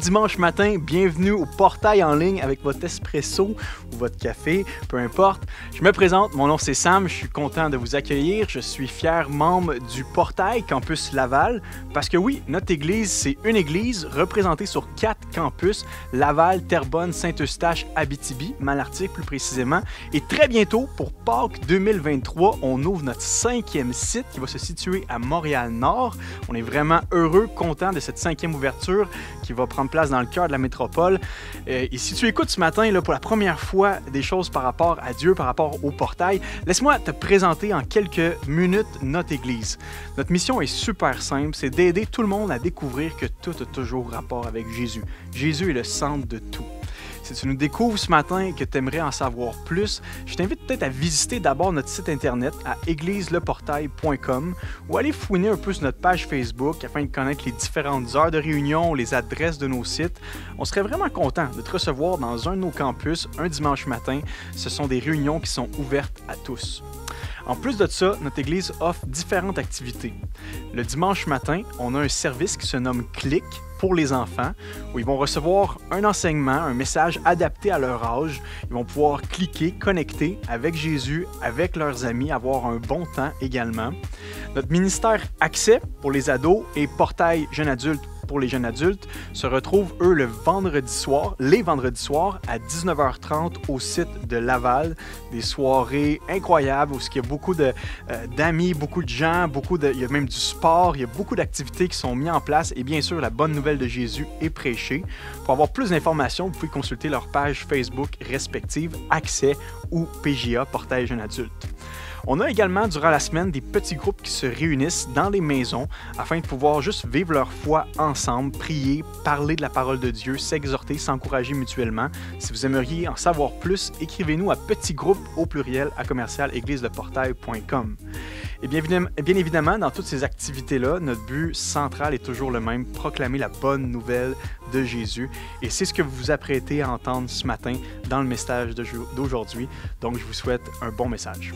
dimanche matin, bienvenue au portail en ligne avec votre espresso votre café, peu importe. Je me présente, mon nom c'est Sam, je suis content de vous accueillir. Je suis fier membre du portail Campus Laval parce que oui, notre église, c'est une église représentée sur quatre campus Laval, Terrebonne, Saint-Eustache, Abitibi, Malartic plus précisément. Et très bientôt, pour Pâques 2023, on ouvre notre cinquième site qui va se situer à Montréal-Nord. On est vraiment heureux, content de cette cinquième ouverture qui va prendre place dans le cœur de la métropole. Euh, et si tu écoutes ce matin, là, pour la première fois, des choses par rapport à Dieu, par rapport au portail, laisse-moi te présenter en quelques minutes notre Église. Notre mission est super simple, c'est d'aider tout le monde à découvrir que tout a toujours rapport avec Jésus. Jésus est le centre de tout si tu nous découvres ce matin et que tu aimerais en savoir plus, je t'invite peut-être à visiter d'abord notre site internet à égliseleportail.com ou aller fouiner un peu sur notre page Facebook afin de connaître les différentes heures de réunion, les adresses de nos sites. On serait vraiment content de te recevoir dans un de nos campus un dimanche matin. Ce sont des réunions qui sont ouvertes à tous. En plus de ça, notre Église offre différentes activités. Le dimanche matin, on a un service qui se nomme Click pour les enfants, où ils vont recevoir un enseignement, un message adapté à leur âge. Ils vont pouvoir cliquer, connecter avec Jésus, avec leurs amis, avoir un bon temps également. Notre ministère Accès pour les ados et Portail Jeune Adulte pour les jeunes adultes se retrouvent, eux, le vendredi soir, les vendredis soirs, à 19h30 au site de Laval. Des soirées incroyables où il y a beaucoup euh, d'amis, beaucoup de gens, beaucoup de, il y a même du sport, il y a beaucoup d'activités qui sont mises en place et bien sûr, la bonne nouvelle de Jésus est prêchée. Pour avoir plus d'informations, vous pouvez consulter leur page Facebook respective Accès ou PJA, Portail Jeunes Adultes. On a également durant la semaine des petits groupes qui se réunissent dans les maisons afin de pouvoir juste vivre leur foi ensemble, prier, parler de la parole de Dieu, s'exhorter, s'encourager mutuellement. Si vous aimeriez en savoir plus, écrivez-nous à petit groupe au pluriel à commerciale-église-le-portail.com. Et bien, évidemment, dans toutes ces activités-là, notre but central est toujours le même, proclamer la bonne nouvelle de Jésus. Et c'est ce que vous vous apprêtez à entendre ce matin dans le message d'aujourd'hui. Donc, je vous souhaite un bon message.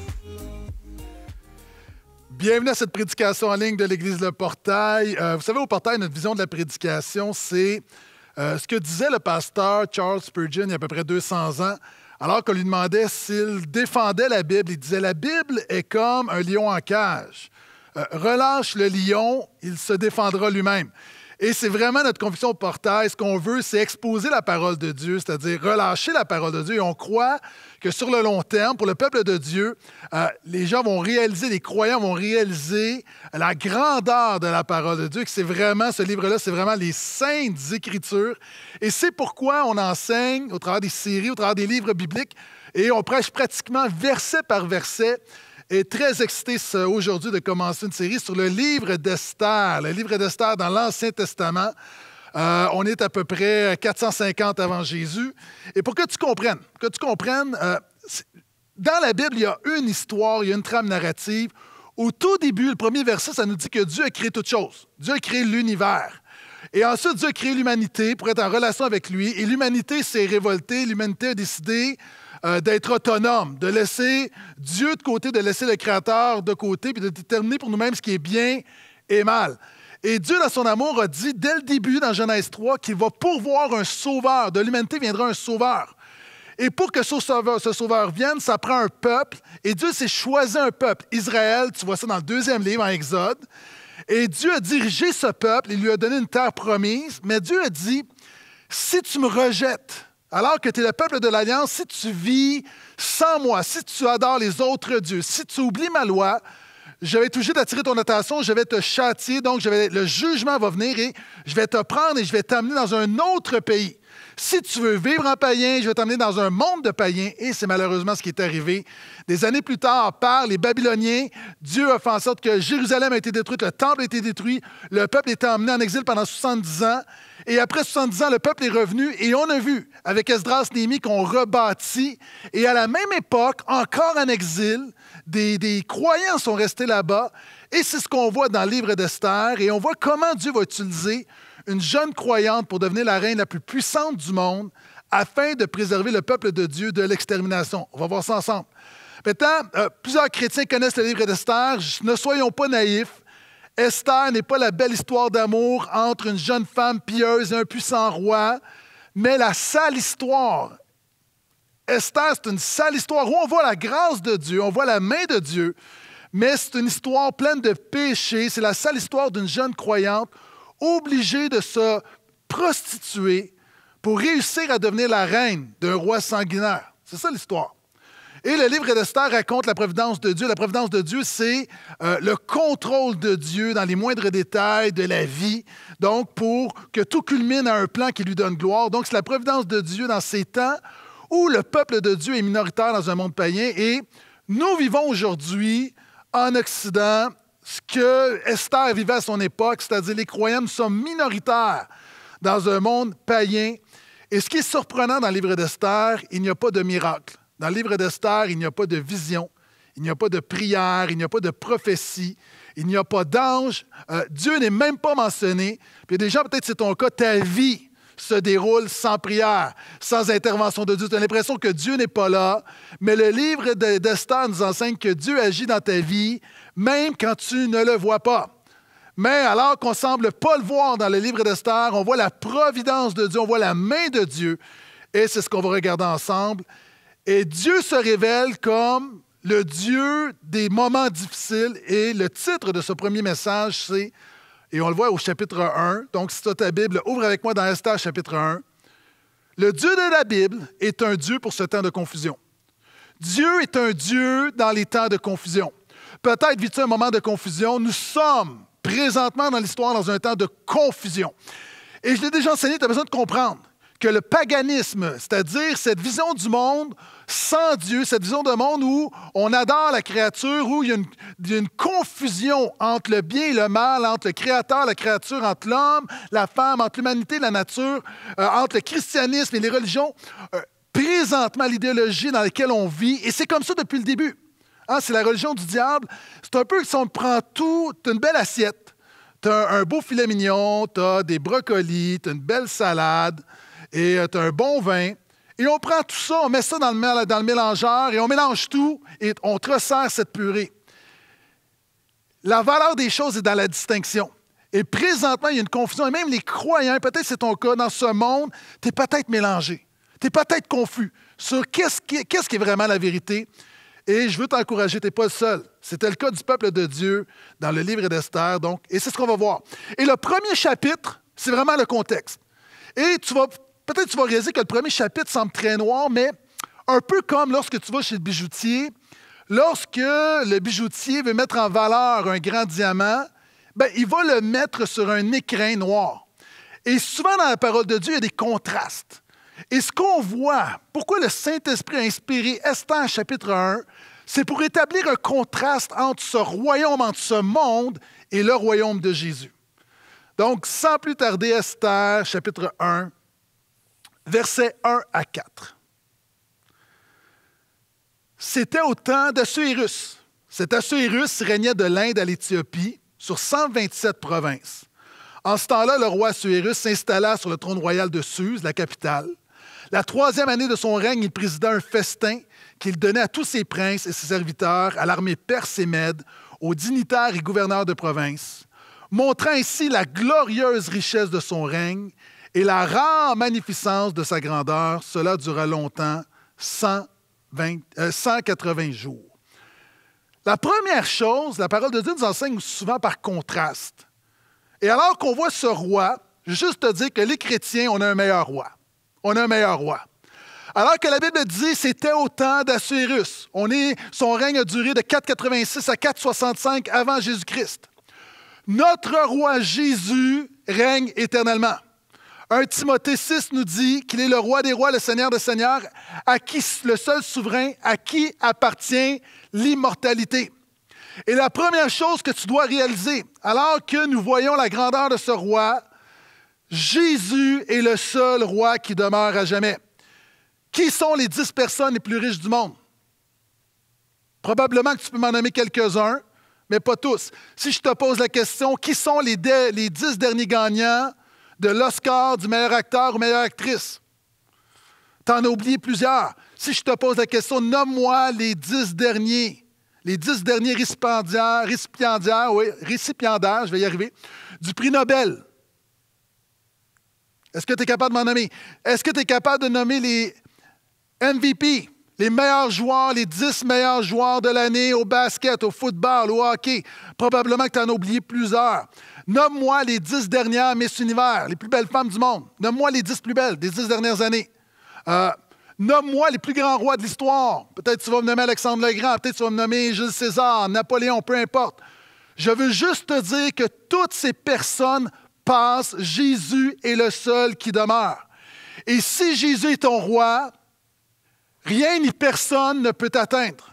Bienvenue à cette prédication en ligne de l'Église Le Portail. Euh, vous savez, au Portail, notre vision de la prédication, c'est euh, ce que disait le pasteur Charles Spurgeon il y a à peu près 200 ans alors qu'on lui demandait s'il défendait la Bible. Il disait La Bible est comme un lion en cage. Euh, relâche le lion, il se défendra lui-même. Et c'est vraiment notre conviction au portail. Ce qu'on veut, c'est exposer la parole de Dieu, c'est-à-dire relâcher la parole de Dieu. Et on croit que sur le long terme, pour le peuple de Dieu, euh, les gens vont réaliser, les croyants vont réaliser la grandeur de la parole de Dieu, que c'est vraiment, ce livre-là, c'est vraiment les saintes écritures. Et c'est pourquoi on enseigne au travers des séries, au travers des livres bibliques, et on prêche pratiquement verset par verset est très excité aujourd'hui de commencer une série sur le livre d'Esther. Le livre d'Esther dans l'Ancien Testament. Euh, on est à peu près 450 avant Jésus. Et pour que tu comprennes, que tu comprennes, euh, dans la Bible, il y a une histoire, il y a une trame narrative. Au tout début, le premier verset, ça nous dit que Dieu a créé toutes choses. Dieu a créé l'univers. Et ensuite, Dieu a créé l'humanité pour être en relation avec lui. Et l'humanité s'est révoltée. L'humanité a décidé euh, d'être autonome, de laisser Dieu de côté, de laisser le Créateur de côté, puis de déterminer pour nous-mêmes ce qui est bien et mal. Et Dieu, dans son amour, a dit dès le début dans Genèse 3 qu'il va pourvoir un sauveur. De l'humanité viendra un sauveur. Et pour que ce ce sauveur, vienne, ça prend un peuple. Et Dieu s'est choisi un peuple. Israël, tu vois ça dans le deuxième livre, en Exode. Et Dieu a dirigé ce peuple, il lui a donné une terre promise. Mais Dieu a dit, si tu me rejettes, alors que tu es le peuple de l'Alliance, si tu vis sans moi, si tu adores les autres dieux, si tu oublies ma loi, je vais toujours obligé d'attirer ton attention, je vais te châtier, donc je vais, le jugement va venir et je vais te prendre et je vais t'emmener dans un autre pays. Si tu veux vivre en païen, je vais t'emmener dans un monde de païens. Et c'est malheureusement ce qui est arrivé. Des années plus tard, par les Babyloniens, Dieu a fait en sorte que Jérusalem a été détruite, le temple a été détruit, le peuple a été emmené en exil pendant 70 ans. Et après 70 ans, le peuple est revenu et on a vu avec Esdras Némi qu'on rebâtit. Et à la même époque, encore en exil, des, des croyants sont restés là-bas. Et c'est ce qu'on voit dans le livre d'Esther. Et on voit comment Dieu va utiliser une jeune croyante pour devenir la reine la plus puissante du monde afin de préserver le peuple de Dieu de l'extermination. On va voir ça ensemble. Maintenant, euh, plusieurs chrétiens connaissent le livre d'Esther. Ne soyons pas naïfs. Esther n'est pas la belle histoire d'amour entre une jeune femme pieuse et un puissant roi, mais la sale histoire. Esther, c'est une sale histoire où on voit la grâce de Dieu, on voit la main de Dieu, mais c'est une histoire pleine de péchés. C'est la sale histoire d'une jeune croyante obligée de se prostituer pour réussir à devenir la reine d'un roi sanguinaire. C'est ça l'histoire. Et le livre d'Esther raconte la providence de Dieu. La providence de Dieu, c'est euh, le contrôle de Dieu dans les moindres détails de la vie, donc pour que tout culmine à un plan qui lui donne gloire. Donc c'est la providence de Dieu dans ces temps où le peuple de Dieu est minoritaire dans un monde païen et nous vivons aujourd'hui en Occident ce que Esther vivait à son époque, c'est-à-dire les croyants, sont minoritaires dans un monde païen. Et ce qui est surprenant dans le livre d'Esther, il n'y a pas de miracle. Dans le livre d'Esther, il n'y a pas de vision, il n'y a pas de prière, il n'y a pas de prophétie, il n'y a pas d'ange. Euh, Dieu n'est même pas mentionné. Puis déjà, peut-être c'est ton cas, ta vie se déroule sans prière, sans intervention de Dieu. Tu as l'impression que Dieu n'est pas là, mais le livre d'Esther nous enseigne que Dieu agit dans ta vie même quand tu ne le vois pas. Mais alors qu'on semble pas le voir dans le livre d'Esther, on voit la providence de Dieu, on voit la main de Dieu. Et c'est ce qu'on va regarder ensemble. Et Dieu se révèle comme le Dieu des moments difficiles. Et le titre de ce premier message, c'est, et on le voit au chapitre 1, donc si tu as ta Bible, ouvre avec moi dans Esther chapitre 1. Le Dieu de la Bible est un Dieu pour ce temps de confusion. Dieu est un Dieu dans les temps de confusion. Peut-être vis-tu un moment de confusion. Nous sommes présentement dans l'histoire dans un temps de confusion. Et je l'ai déjà enseigné, tu as besoin de comprendre que le paganisme, c'est-à-dire cette vision du monde sans Dieu, cette vision de monde où on adore la créature, où il y, a une, confusion entre le bien et le mal, entre le créateur, la créature, entre l'homme, la femme, entre l'humanité, la nature, euh, entre le christianisme et les religions, euh, présentement l'idéologie dans laquelle on vit, et c'est comme ça depuis le début. Hein, c'est la religion du diable. C'est un peu si on prend tout, une belle assiette. T'as un beau filet mignon, as des brocolis, as une belle salade, et euh, tu as un bon vin. Et on prend tout ça, on met ça dans le, mélangeur et on mélange tout et on te resserre cette purée. La valeur des choses est dans la distinction. Et présentement, il y a une confusion. Et même les croyants, peut-être c'est ton cas, dans ce monde, tu es peut-être mélangé. Tu es peut-être confus sur qu'est-ce qui, est, vraiment la vérité. Et je veux t'encourager, tu n'es pas le seul. C'était le cas du peuple de Dieu dans le livre d'Esther, donc, et c'est ce qu'on va voir. Et le premier chapitre, c'est vraiment le contexte. Et tu vas peut-être tu vas réaliser que le premier chapitre semble très noir, mais un peu comme lorsque tu vas chez le bijoutier, lorsque le bijoutier veut mettre en valeur un grand diamant, ben, il va le mettre sur un écrin noir. Et souvent dans la parole de Dieu, il y a des contrastes. Et ce qu'on voit, pourquoi le Saint-Esprit a inspiré Esther chapitre 1, c'est pour établir un contraste entre ce royaume, entre ce monde et le royaume de Jésus. Donc, sans plus tarder, Esther chapitre 1, versets 1 à 4. C'était au temps d'Assuérus. Cet Assuérus régnait de l'Inde à l'Éthiopie sur 127 provinces. En ce temps-là, le roi Assuérus s'installa sur le trône royal de Suse, la capitale. La troisième année de son règne, il présida un festin qu'il donnait à tous ses princes et ses serviteurs, à l'armée perse et mède, aux dignitaires et gouverneurs de province, montrant ainsi la glorieuse richesse de son règne et la rare magnificence de sa grandeur, cela dura longtemps, 180 euh, jours. La première chose, la parole de Dieu nous enseigne souvent par contraste. Et alors qu'on voit ce roi, juste te dire que les chrétiens, on a un meilleur roi. On a un meilleur roi. Alors que la Bible dit, c'était au temps d'Assyrus. Son règne a duré de 486 à 465 avant Jésus-Christ. Notre roi Jésus règne éternellement. 1 Timothée 6 nous dit qu'il est le roi des rois, le seigneur des seigneurs, à qui le seul souverain, à qui appartient l'immortalité. Et la première chose que tu dois réaliser, alors que nous voyons la grandeur de ce roi, Jésus est le seul roi qui demeure à jamais. Qui sont les dix personnes les plus riches du monde? Probablement que tu peux m'en nommer quelques-uns, mais pas tous. Si je te pose la question, qui sont les, dix derniers gagnants de l'Oscar du meilleur acteur ou meilleure actrice. T'en as oublié plusieurs. Si je te pose la question, nomme-moi les dix derniers, les dix derniers récipiendaires, récipiendaires, oui, récipiendaires, je vais y arriver, du prix Nobel. Est-ce que tu es capable de m'en nommer? Est-ce que tu es capable de nommer les MVP? les meilleurs joueurs, les dix meilleurs joueurs de l'année au basket, au football, au hockey. Probablement que tu en as oublié plusieurs. Nomme-moi les dix dernières Miss Univers, les plus belles femmes du monde. Nomme-moi les dix plus belles des dix dernières années. Euh, nomme-moi les plus grands rois de l'histoire. Peut-être tu vas me nommer Alexandre le Grand, peut-être tu vas me nommer Jules César, Napoléon, peu importe. Je veux juste te dire que toutes ces personnes passent, Jésus est le seul qui demeure. Et si Jésus est ton roi, Rien ni personne ne peut t'atteindre.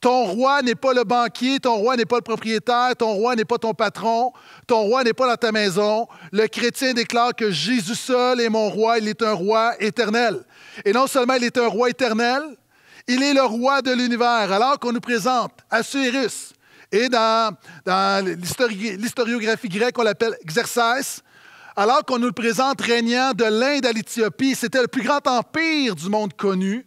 Ton roi n'est pas le banquier, ton roi n'est pas le propriétaire, ton roi n'est pas ton patron, ton roi n'est pas dans ta maison. Le chrétien déclare que Jésus seul est mon roi, il est un roi éternel. Et non seulement il est un roi éternel, il est le roi de l'univers. Alors qu'on nous présente Assyrus, et dans, l'historiographie grecque, on l'appelle Xerxès, alors qu'on nous le présente régnant de l'Inde à l'Éthiopie, c'était le plus grand empire du monde connu.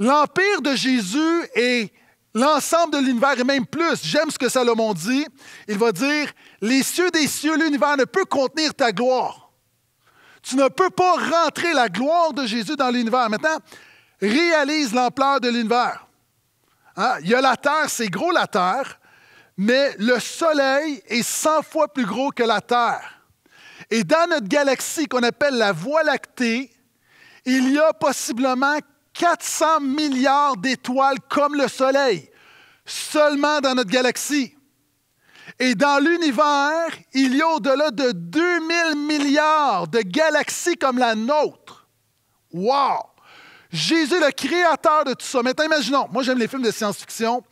L'empire de Jésus et l'ensemble de l'univers, et même plus, j'aime ce que Salomon dit, il va dire, les cieux des cieux, l'univers ne peut contenir ta gloire. Tu ne peux pas rentrer la gloire de Jésus dans l'univers. Maintenant, réalise l'ampleur de l'univers. Hein, il y a la Terre, c'est gros la Terre, mais le Soleil est 100 fois plus gros que la Terre. Et dans notre galaxie qu'on appelle la Voie lactée, il y a possiblement 400 milliards d'étoiles comme le Soleil, seulement dans notre galaxie. Et dans l'univers, il y a au-delà de 2000 milliards de galaxies comme la nôtre. Wow! Jésus, le créateur de tout ça. Maintenant, imaginons, moi j'aime les films de science-fiction.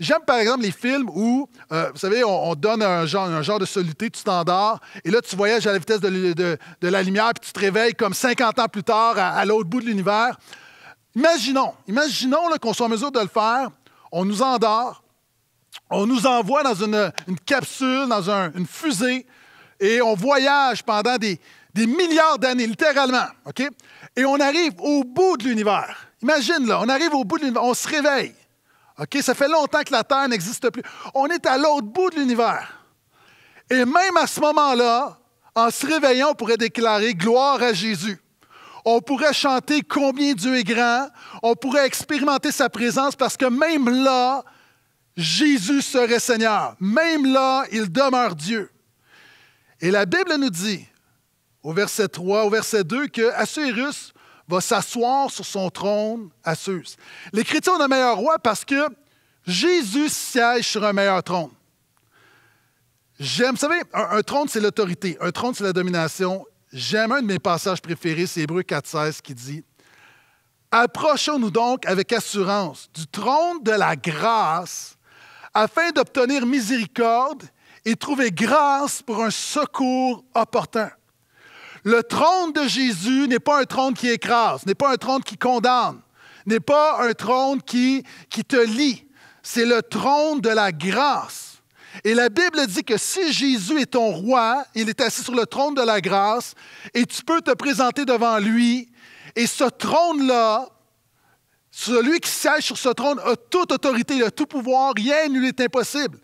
J'aime par exemple les films où, euh, vous savez, on, donne un genre, un genre de solité, tu t'endors, et là tu voyages à la vitesse de, la lumière, puis tu te réveilles comme 50 ans plus tard à l'autre bout de l'univers. Imaginons, imaginons qu'on soit en mesure de le faire, on nous endort, on nous envoie dans une, capsule, dans une fusée, et on voyage pendant des, milliards d'années, littéralement, Et on arrive au bout de l'univers. Imagine, on arrive au bout de l'univers, on se réveille. Ça fait longtemps que la Terre n'existe plus. On est à l'autre bout de l'univers. Et même à ce moment-là, en se réveillant, on pourrait déclarer gloire à Jésus. On pourrait chanter combien Dieu est grand. On pourrait expérimenter sa présence parce que même là, Jésus serait Seigneur. Même là, il demeure Dieu. Et la Bible nous dit, au verset 3, au verset 2, que Assyrus va s'asseoir sur son trône à Les chrétiens ont un meilleur roi parce que Jésus siège sur un meilleur trône. J'aime, vous savez, un trône, c'est l'autorité. Un trône, c'est la domination. J'aime un de mes passages préférés, c'est Hébreu 4.16 qui dit Approchons-nous donc avec assurance du trône de la grâce afin d'obtenir miséricorde et trouver grâce pour un secours opportun. Le trône de Jésus n'est pas un trône qui écrase, n'est pas un trône qui condamne, n'est pas un trône qui, qui te lie. C'est le trône de la grâce. Et la Bible dit que si Jésus est ton roi, il est assis sur le trône de la grâce et tu peux te présenter devant lui. Et ce trône-là, celui qui siège sur ce trône a toute autorité, il a tout pouvoir, rien lui est impossible.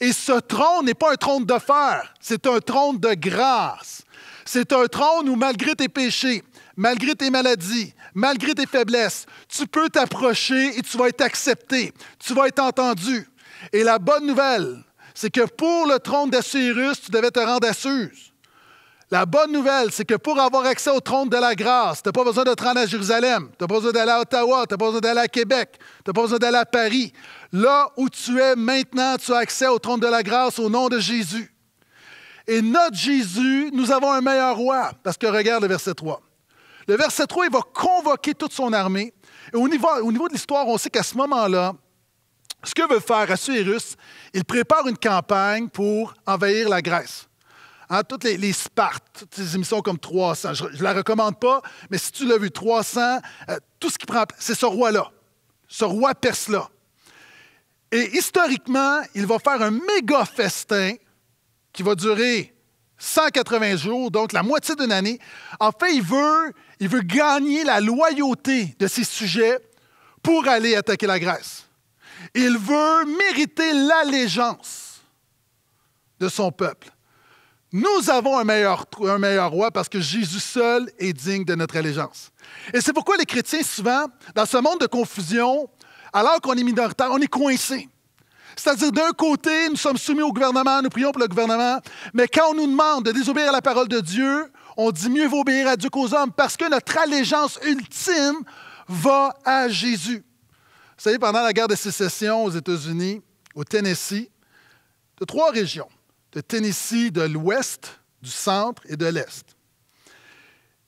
Et ce trône n'est pas un trône de fer, c'est un trône de grâce. C'est un trône où malgré tes péchés, malgré tes maladies, malgré tes faiblesses, tu peux t'approcher et tu vas être accepté, tu vas être entendu. Et la bonne nouvelle, c'est que pour le trône d'Assyrus, tu devais te rendre à Suse. La bonne nouvelle, c'est que pour avoir accès au trône de la grâce, tu n'as pas besoin de te rendre à Jérusalem, tu n'as pas besoin d'aller à Ottawa, tu n'as pas besoin d'aller à Québec, tu n'as pas besoin d'aller à Paris. Là où tu es maintenant, tu as accès au trône de la grâce au nom de Jésus. Et notre Jésus, nous avons un meilleur roi, parce que regarde le verset 3. Le verset 3, il va convoquer toute son armée. Et au niveau de l'histoire, on sait qu'à ce moment-là, ce que veut faire russe, il prépare une campagne pour envahir la Grèce. Hein, toutes les, Spartes, toutes ces émissions comme 300, je ne la recommande pas, mais si tu l'as vu, 300, euh, tout ce qui prend c'est ce roi-là, ce roi perse-là. Et historiquement, il va faire un méga festin qui va durer 180 jours, donc la moitié d'une année. En fait, il veut, il veut gagner la loyauté de ses sujets pour aller attaquer la Grèce. Il veut mériter l'allégeance de son peuple. Nous avons un meilleur, roi parce que Jésus seul est digne de notre allégeance. Et c'est pourquoi les chrétiens, souvent, dans ce monde de confusion, alors qu'on est minoritaire, on est coincé. C'est-à-dire, d'un côté, nous sommes soumis au gouvernement, nous prions pour le gouvernement, mais quand on nous demande de désobéir à la parole de Dieu, on dit mieux vaut obéir à Dieu qu'aux hommes parce que notre allégeance ultime va à Jésus. Vous savez, pendant la guerre de sécession aux États-Unis, au Tennessee, de trois régions, de Tennessee de l'ouest, du centre et de l'est.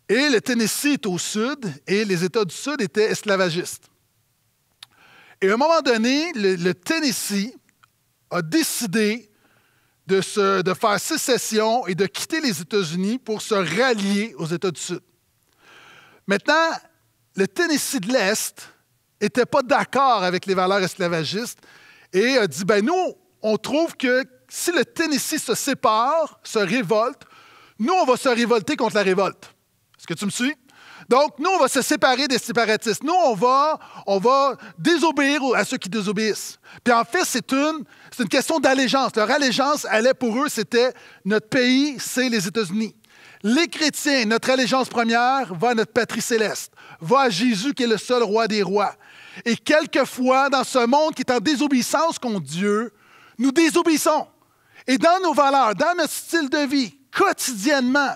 Et le Tennessee est au sud, et les États du sud étaient esclavagistes. Et à un moment donné, le, Tennessee a décidé de, de faire sécession et de quitter les États-Unis pour se rallier aux États du Sud. Maintenant, le Tennessee de l'Est n'était pas d'accord avec les valeurs esclavagistes et a dit, ben nous, on trouve que si le Tennessee se sépare, se révolte, nous, on va se révolter contre la révolte. Est-ce que tu me suis? Donc, nous, on va se séparer des séparatistes. Nous, on va, on va désobéir à ceux qui désobéissent. Puis en fait, c'est une, une question d'allégeance. Leur allégeance allait pour eux, c'était notre pays, c'est les États-Unis. Les chrétiens, notre allégeance première va à notre patrie céleste, va à Jésus qui est le seul roi des rois. Et quelquefois, dans ce monde qui est en désobéissance contre Dieu, nous désobéissons. Et dans nos valeurs, dans notre style de vie, quotidiennement,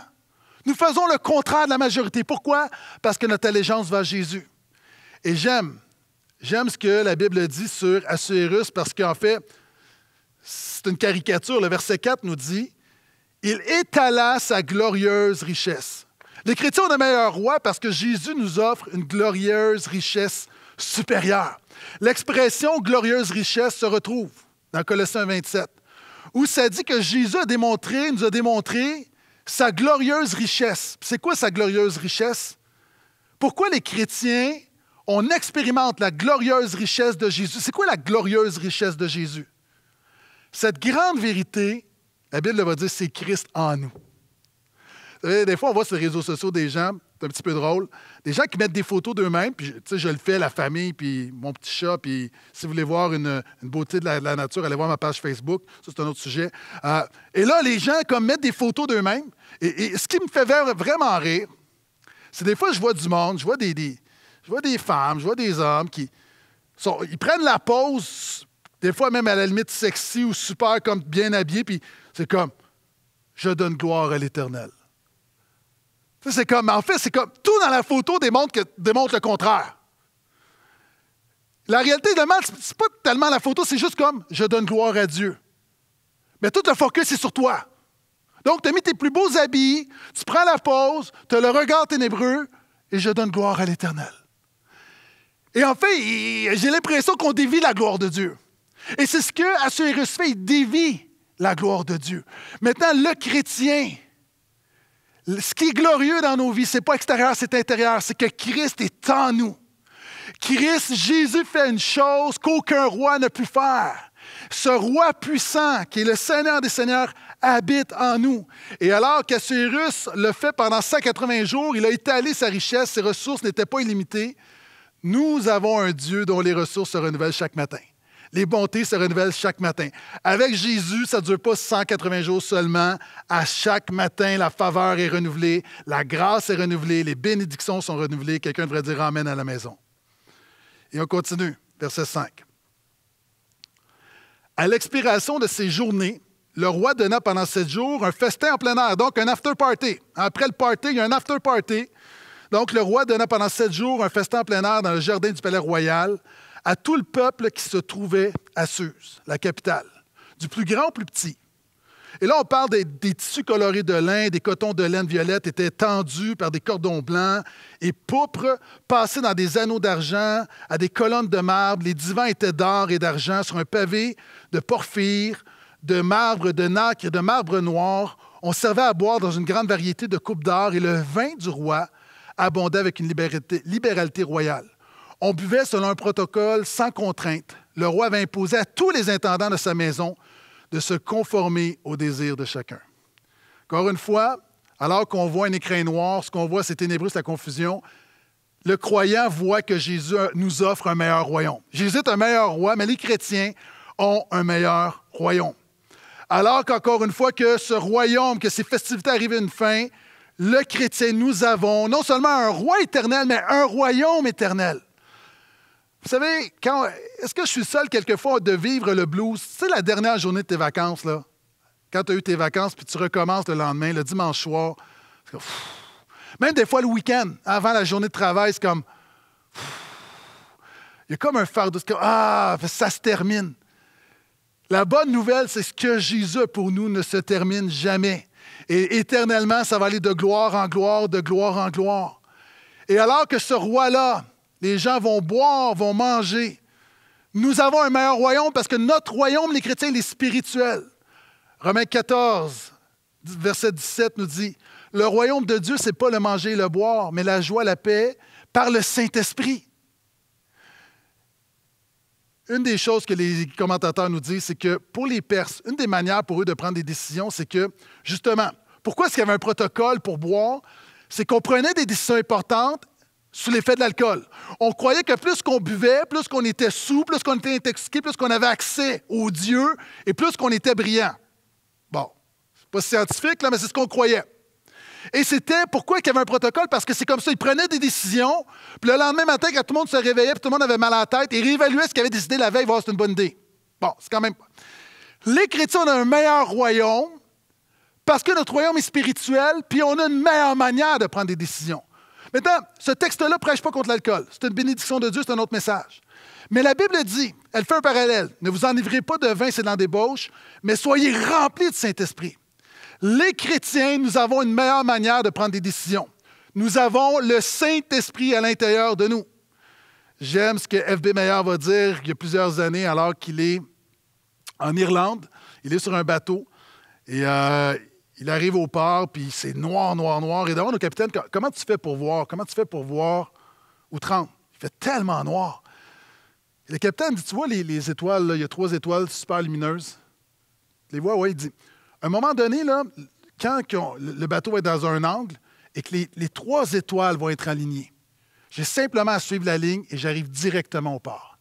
nous faisons le contraire de la majorité. Pourquoi? Parce que notre allégeance va à Jésus. Et j'aime, j'aime ce que la Bible dit sur Assuérus parce qu'en fait, c'est une caricature. Le verset 4 nous dit Il étala sa glorieuse richesse. Les chrétiens ont de meilleur roi parce que Jésus nous offre une glorieuse richesse supérieure. L'expression glorieuse richesse se retrouve dans Colossiens 27, où ça dit que Jésus a démontré, nous a démontré sa glorieuse richesse. C'est quoi sa glorieuse richesse? Pourquoi les chrétiens, on expérimente la glorieuse richesse de Jésus? C'est quoi la glorieuse richesse de Jésus? Cette grande vérité, la Bible va dire, c'est Christ en nous. Vous savez, des fois, on voit sur les réseaux sociaux des gens, c'est un petit peu drôle. Des gens qui mettent des photos d'eux-mêmes, puis tu sais, je le fais, la famille, puis mon petit chat, puis si vous voulez voir une, beauté de la, nature, allez voir ma page Facebook. Ça, c'est un autre sujet. Euh, et là, les gens, comme, mettent des photos d'eux-mêmes. Et, ce qui me fait vraiment rire, c'est des fois, je vois du monde, je vois des, je vois des femmes, je vois des hommes qui ils prennent la pose, des fois même à la limite sexy ou super, comme bien habillés, puis c'est comme, je donne gloire à l'Éternel. C'est comme, en fait, c'est comme tout dans la photo démontre, le contraire. La réalité de mal, c'est pas tellement la photo, c'est juste comme je donne gloire à Dieu. Mais tout le focus est sur toi. Donc, tu as mis tes plus beaux habits, tu prends la pause, tu as le regard ténébreux, et je donne gloire à l'Éternel. Et en fait, j'ai l'impression qu'on dévie la gloire de Dieu. Et c'est ce que, à ce il dévie la gloire de Dieu. Maintenant, le chrétien, ce qui est glorieux dans nos vies, ce n'est pas extérieur, c'est intérieur. C'est que Christ est en nous. Christ, Jésus fait une chose qu'aucun roi n'a pu faire. Ce roi puissant, qui est le Seigneur des Seigneurs, habite en nous. Et alors que Cyrus le fait pendant 180 jours, il a étalé sa richesse, ses ressources n'étaient pas illimitées. Nous avons un Dieu dont les ressources se renouvellent chaque matin. Les bontés se renouvellent chaque matin. Avec Jésus, ça ne dure pas 180 jours seulement. À chaque matin, la faveur est renouvelée, la grâce est renouvelée, les bénédictions sont renouvelées. Quelqu'un devrait dire Amen à la maison. Et on continue, verset 5. À l'expiration de ces journées, le roi donna pendant sept jours un festin en plein air, donc un after party. Après le party, il y a un after party. Donc, le roi donna pendant sept jours un festin en plein air dans le jardin du palais royal à tout le peuple qui se trouvait à Suse, la capitale, du plus grand au plus petit. Et là, on parle des, tissus colorés de lin, des cotons de laine violette étaient tendus par des cordons blancs et pourpres, passés dans des anneaux d'argent, à des colonnes de marbre. Les divans étaient d'or et d'argent sur un pavé de porphyre, de marbre, de nacre et de marbre noir. On servait à boire dans une grande variété de coupes d'or et le vin du roi abondait avec une libéralité royale. On buvait selon un protocole sans contrainte. Le roi avait imposé à tous les intendants de sa maison de se conformer aux désirs de chacun. Encore une fois, alors qu'on voit un écrin noir, ce qu'on voit, c'est ténébreux, c'est la confusion. Le croyant voit que Jésus euh, nous offre un meilleur royaume. Jésus est un meilleur roi, mais les chrétiens ont un meilleur royaume. Alors qu'encore une fois que ce royaume, que ces festivités arrivent à une fin, le chrétien, nous avons non seulement un roi éternel, mais un royaume éternel. Vous savez, quand, est-ce que je suis seul quelquefois de vivre le blues? C'est la dernière journée de tes vacances, là. Quand tu as eu tes vacances, puis tu recommences le lendemain, le dimanche soir. Même des fois le week-end, avant la journée de travail, c'est comme. il y a comme un fardeau. Comme, ah, ça se termine. La bonne nouvelle, c'est que Jésus pour nous ne se termine jamais. Et éternellement, ça va aller de gloire en gloire, de gloire en gloire. Et alors que ce roi-là, les gens vont boire, vont manger. Nous avons un meilleur royaume parce que notre royaume, les chrétiens, il est spirituel. Romains 14, verset 17 nous dit Le royaume de Dieu, ce n'est pas le manger et le boire, mais la joie, la paix par le Saint-Esprit. Une des choses que les commentateurs nous disent, c'est que pour les Perses, une des manières pour eux de prendre des décisions, c'est que, justement, pourquoi est-ce qu'il y avait un protocole pour boire? C'est qu'on prenait des décisions importantes sous l'effet de l'alcool. On croyait que plus qu'on buvait, plus qu'on était sous, plus qu'on était intoxiqué, plus qu'on avait accès aux dieux et plus qu'on était brillant. Bon, c'est pas scientifique, mais c'est ce qu'on croyait. Et c'était pourquoi il y avait un protocole, parce que c'est comme ça, ils prenaient des décisions, puis le lendemain matin, quand tout le monde se réveillait, puis tout le monde avait mal à la tête, ils réévaluaient ce qu'ils avait décidé la veille, voir si c'est une bonne idée. Bon, c'est quand même... Les chrétiens, on a un meilleur royaume, parce que notre royaume est spirituel, puis on a une meilleure manière de prendre des décisions. Maintenant, ce texte-là ne prêche pas contre l'alcool. C'est une bénédiction de Dieu, c'est un autre message. Mais la Bible dit, elle fait un parallèle. Ne vous enivrez pas de vin, c'est dans débauche, mais soyez remplis de Saint-Esprit. Les chrétiens, nous avons une meilleure manière de prendre des décisions. Nous avons le Saint-Esprit à l'intérieur de nous. J'aime ce que F.B. Meyer va dire il y a plusieurs années, alors qu'il est en Irlande. Il est sur un bateau et euh, il arrive au port, puis c'est noir, noir, noir. Et demande au capitaine, comment tu fais pour voir? Comment tu fais pour voir trente Il fait tellement noir. le capitaine dit, tu vois les, étoiles, il y a trois étoiles super lumineuses. Les vois? oui, il dit, à un moment donné, là, quand le bateau est dans un angle et que les, les trois étoiles vont être alignées, j'ai simplement à suivre la ligne et j'arrive directement au port.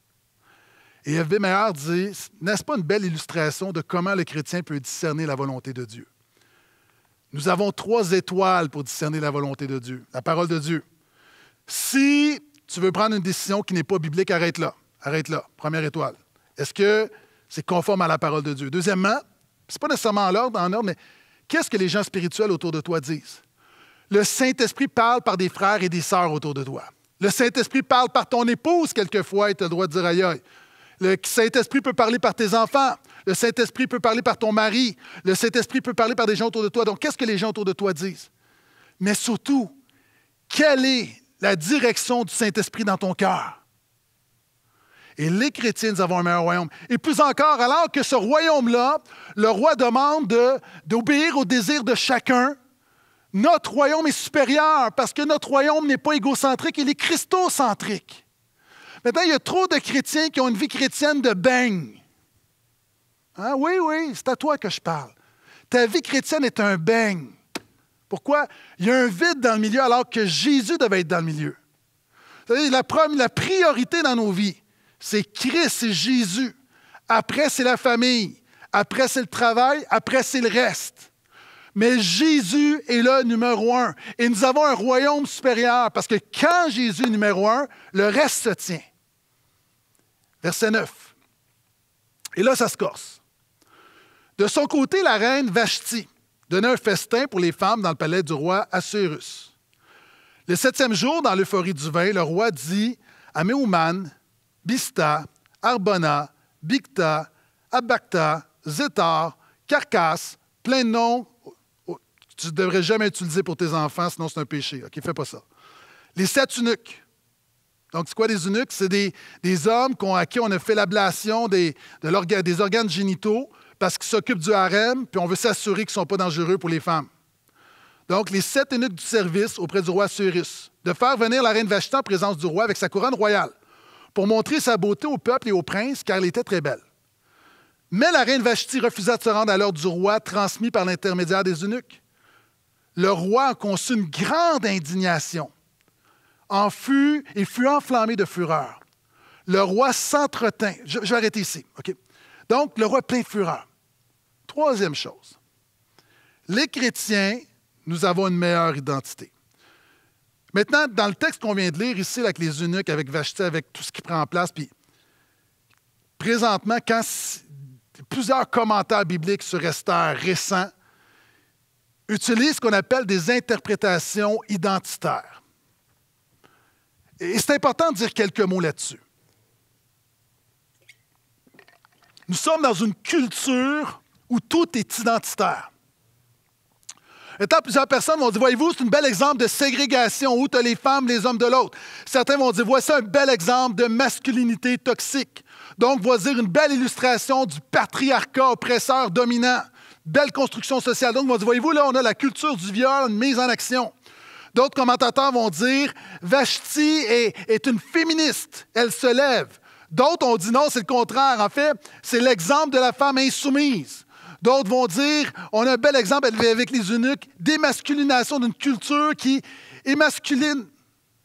Et F.B. Meyer dit N'est-ce pas une belle illustration de comment le chrétien peut discerner la volonté de Dieu nous avons trois étoiles pour discerner la volonté de Dieu, la parole de Dieu. Si tu veux prendre une décision qui n'est pas biblique, arrête là. Arrête là. Première étoile. Est-ce que c'est conforme à la parole de Dieu? Deuxièmement, c'est pas nécessairement en ordre, en ordre, mais qu'est-ce que les gens spirituels autour de toi disent? Le Saint-Esprit parle par des frères et des sœurs autour de toi. Le Saint-Esprit parle par ton épouse quelquefois et tu as le droit de dire aïe aïe. Le Saint-Esprit peut parler par tes enfants. Le Saint-Esprit peut parler par ton mari. Le Saint-Esprit peut parler par des gens autour de toi. Donc, qu'est-ce que les gens autour de toi disent? Mais surtout, quelle est la direction du Saint-Esprit dans ton cœur? Et les chrétiens, nous avons un meilleur royaume. Et plus encore, alors que ce royaume-là, le roi demande d'obéir au désir de chacun, notre royaume est supérieur parce que notre royaume n'est pas égocentrique, il est christocentrique. Maintenant, il y a trop de chrétiens qui ont une vie chrétienne de beigne. Hein? Oui, oui, c'est à toi que je parle. Ta vie chrétienne est un beigne. Pourquoi? Il y a un vide dans le milieu alors que Jésus devait être dans le milieu. la, la priorité dans nos vies, c'est Christ, c'est Jésus. Après, c'est la famille. Après, c'est le travail. Après, c'est le reste. Mais Jésus est le numéro un. Et nous avons un royaume supérieur parce que quand Jésus est numéro un, le reste se tient. Verset 9. Et là, ça se corse. De son côté, la reine Vashti donnait un festin pour les femmes dans le palais du roi Assyrus. Le septième jour, dans l'euphorie du vin, le roi dit à Meouman, Bista, Arbona, Bicta, Abacta, zetar, Carcasse, plein de noms tu ne devrais jamais utiliser pour tes enfants, sinon c'est un péché. OK, fais pas ça. Les sept eunuques. Donc, c'est quoi des eunuques? C'est des, hommes à qui on a fait l'ablation des, organes génitaux parce qu'ils s'occupent du harem, puis on veut s'assurer qu'ils ne sont pas dangereux pour les femmes. Donc, les sept eunuques du service auprès du roi Cyrus, de faire venir la reine Vashti en présence du roi avec sa couronne royale, pour montrer sa beauté au peuple et au prince, car elle était très belle. Mais la reine Vashti refusa de se rendre à l'ordre du roi transmis par l'intermédiaire des eunuques le roi conçut une grande indignation. En fut, il fut enflammé de fureur. Le roi s'entretint. Je, vais arrêter ici. Donc, le roi plein de fureur. Troisième chose. Les chrétiens, nous avons une meilleure identité. Maintenant, dans le texte qu'on vient de lire, ici, avec les eunuques, avec Vacheté, avec tout ce qui prend en place, puis présentement, quand plusieurs commentaires bibliques se restèrent récents utilise ce qu'on appelle des interprétations identitaires. Et c'est important de dire quelques mots là-dessus. Nous sommes dans une culture où tout est identitaire. Et tant plusieurs personnes vont dire, voyez-vous, c'est un bel exemple de ségrégation où tu as les femmes, les hommes de l'autre. Certains vont dire, voici un bel exemple de masculinité toxique. Donc, voici une belle illustration du patriarcat oppresseur dominant. Belle construction sociale. Donc, voyez-vous, là, on a la culture du viol, une mise en action. D'autres commentateurs vont dire Vashti est, une féministe, elle se lève. D'autres ont dit non, c'est le contraire. En fait, c'est l'exemple de la femme insoumise. D'autres vont dire, on a un bel exemple avec les eunuques, d'émasculination d'une culture qui est masculine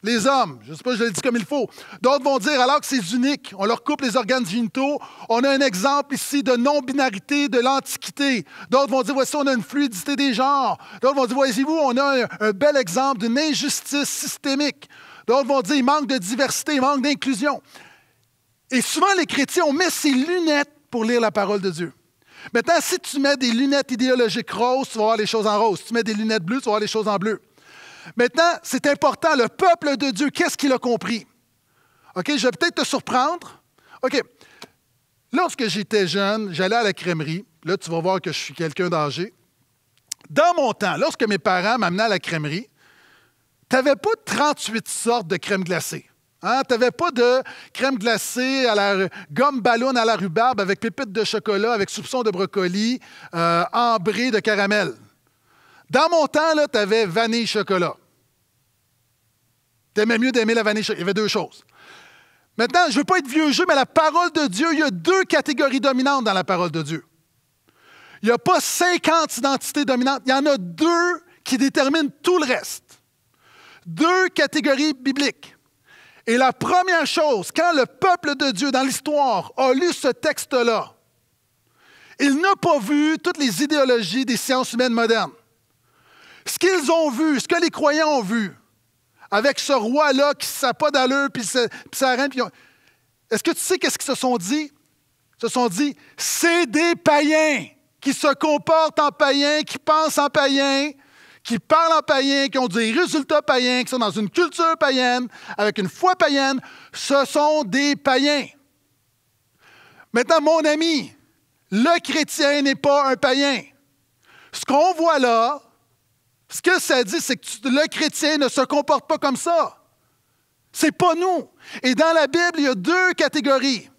les hommes, je ne sais pas, je le dis comme il faut. D'autres vont dire alors que c'est unique, on leur coupe les organes génitaux. On a un exemple ici de non-binarité de l'Antiquité. D'autres vont dire voici, on a une fluidité des genres. D'autres vont dire voyez-vous, on a un, bel exemple d'une injustice systémique. D'autres vont dire il manque de diversité, il manque d'inclusion. Et souvent, les chrétiens, on met ses lunettes pour lire la parole de Dieu. Maintenant, si tu mets des lunettes idéologiques roses, tu vas voir les choses en rose. Si tu mets des lunettes bleues, tu vas voir les choses en bleu. Maintenant, c'est important, le peuple de Dieu, qu'est-ce qu'il a compris? OK, je vais peut-être te surprendre. OK. Lorsque j'étais jeune, j'allais à la crèmerie. Là, tu vas voir que je suis quelqu'un d'âgé. Dans mon temps, lorsque mes parents m'amenaient à la crèmerie, tu n'avais pas 38 sortes de crème glacée. Hein? Tu n'avais pas de crème glacée à la gomme ballonne à la rhubarbe avec pépites de chocolat, avec soupçon de brocoli, euh, ambré de caramel. Dans mon temps, là, tu avais vanille chocolat. Tu aimais mieux d'aimer la vanille chocolat. Il y avait deux choses. Maintenant, je ne veux pas être vieux jeu, mais la parole de Dieu, il y a deux catégories dominantes dans la parole de Dieu. Il n'y a pas 50 identités dominantes, il y en a deux qui déterminent tout le reste. Deux catégories bibliques. Et la première chose, quand le peuple de Dieu dans l'histoire a lu ce texte-là, il n'a pas vu toutes les idéologies des sciences humaines modernes. Ce qu'ils ont vu, ce que les croyants ont vu, avec ce roi-là qui ne pas d'allure, puis sa reine, est-ce que tu sais qu'est-ce qu'ils se sont dit? Ils se sont dit, c'est des païens qui se comportent en païens, qui pensent en païens, qui parlent en païens, qui ont des résultats païens, qui sont dans une culture païenne, avec une foi païenne, ce sont des païens. Maintenant, mon ami, le chrétien n'est pas un païen. Ce qu'on voit là, ce que ça dit, c'est que le chrétien ne se comporte pas comme ça. C'est pas nous. Et dans la Bible, il y a deux catégories.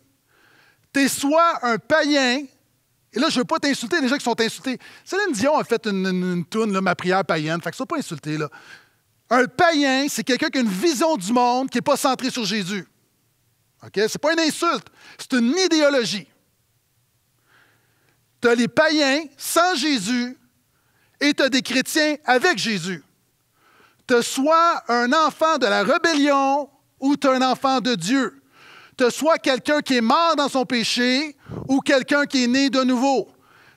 Tu es soit un païen, et là, je ne veux pas t'insulter, les gens qui sont insultés. Céline Dion a fait une, une, une toune, ma prière païenne, fait que ça pas insulté. Là. Un païen, c'est quelqu'un qui a une vision du monde qui n'est pas centrée sur Jésus. OK? Ce n'est pas une insulte, c'est une idéologie. Tu as les païens sans Jésus et tu as des chrétiens avec Jésus. Tu soit un enfant de la rébellion ou tu un enfant de Dieu. Tu soit quelqu'un qui est mort dans son péché ou quelqu'un qui est né de nouveau.